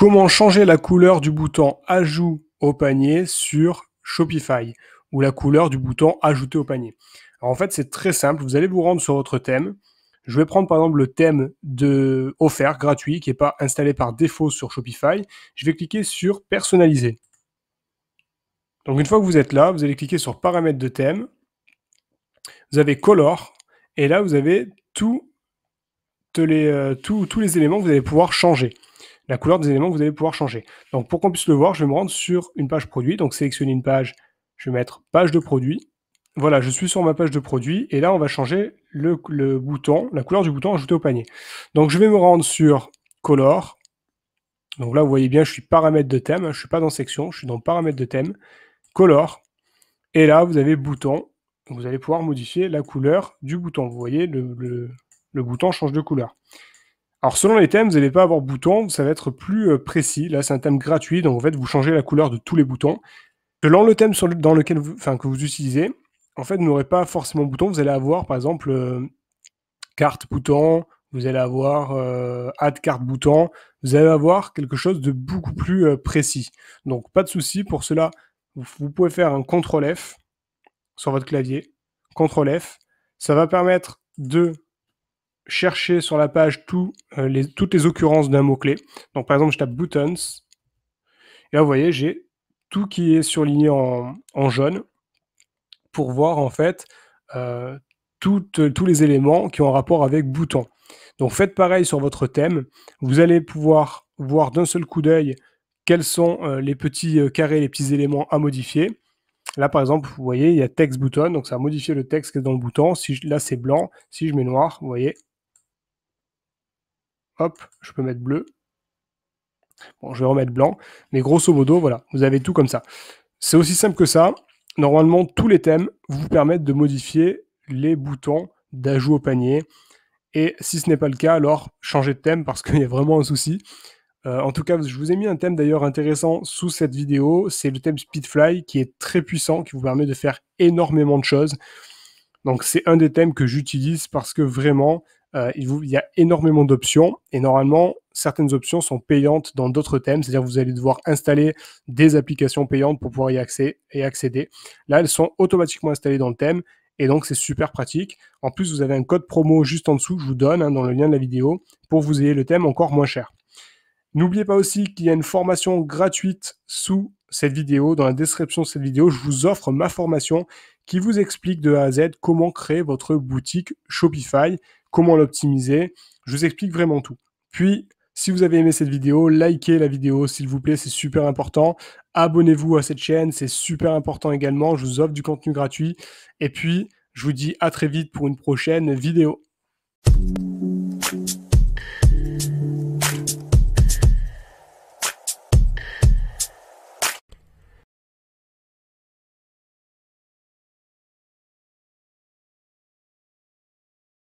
Comment changer la couleur du bouton Ajout au panier sur Shopify ou la couleur du bouton Ajouter au panier en fait, c'est très simple. Vous allez vous rendre sur votre thème. Je vais prendre par exemple le thème de offert gratuit qui n'est pas installé par défaut sur Shopify. Je vais cliquer sur Personnaliser. Donc une fois que vous êtes là, vous allez cliquer sur Paramètres de thème. Vous avez Color et là vous avez euh, tous les éléments que vous allez pouvoir changer la couleur des éléments que vous allez pouvoir changer. Donc pour qu'on puisse le voir, je vais me rendre sur une page produit, donc sélectionner une page, je vais mettre page de produit. Voilà, je suis sur ma page de produit, et là on va changer le, bouton, la couleur du bouton ajouté au panier. Donc je vais me rendre sur color, donc là vous voyez bien je suis paramètres de thème, je ne suis pas dans section, je suis dans paramètres de thème, color, et là vous avez bouton, vous allez pouvoir modifier la couleur du bouton. Vous voyez, le bouton change de couleur. Alors selon les thèmes, vous n'allez pas avoir bouton, ça va être plus euh, précis. Là, c'est un thème gratuit, donc en fait, vous changez la couleur de tous les boutons. Selon le thème dans lequel vous, que vous utilisez, en fait, vous n'aurez pas forcément bouton. Vous allez avoir, par exemple, euh, carte bouton, vous allez avoir euh, add carte bouton, vous allez avoir quelque chose de beaucoup plus précis. Donc, pas de souci pour cela. Vous, vous pouvez faire un CTRL F sur votre clavier. CTRL F, ça va permettre de chercher sur la page euh, les, toutes les occurrences d'un mot-clé. Donc par exemple, je tape buttons. Et là, vous voyez, j'ai tout qui est surligné en, jaune pour voir en fait euh, tous les éléments qui ont un rapport avec bouton. Donc faites pareil sur votre thème. Vous allez pouvoir voir d'un seul coup d'œil quels sont euh, les petits carrés, les petits éléments à modifier. Là, par exemple, vous voyez, il y a texte bouton, donc ça a modifié le texte qui est dans le bouton. Si là, c'est blanc. Si je mets noir, vous voyez, Hop, je peux mettre bleu. Bon, je vais remettre blanc. Mais grosso modo, voilà, vous avez tout comme ça. C'est aussi simple que ça. Normalement, tous les thèmes vous permettent de modifier les boutons d'ajout au panier. Et si ce n'est pas le cas, alors changez de thème parce qu'il y a vraiment un souci. Euh, en tout cas, je vous ai mis un thème d'ailleurs intéressant sous cette vidéo. C'est le thème Speedfly qui est très puissant, qui vous permet de faire énormément de choses. Donc c'est un des thèmes que j'utilise parce que vraiment, euh, il, y a énormément d'options et normalement, certaines options sont payantes dans d'autres thèmes, c'est-à-dire vous allez devoir installer des applications payantes pour pouvoir y accéder, et accéder. Là, elles sont automatiquement installées dans le thème et donc c'est super pratique. En plus, vous avez un code promo juste en dessous je vous donne hein, dans le lien de la vidéo pour vous ayez le thème encore moins cher. N'oubliez pas aussi qu'il y a une formation gratuite sous cette vidéo. Dans la description de cette vidéo, je vous offre ma formation qui vous explique de A à Z comment créer votre boutique Shopify, comment l'optimiser. Je vous explique vraiment tout. Puis, si vous avez aimé cette vidéo, likez la vidéo, s'il vous plaît, c'est super important. Abonnez-vous à cette chaîne, c'est super important également. Je vous offre du contenu gratuit. Et puis, je vous dis à très vite pour une prochaine vidéo.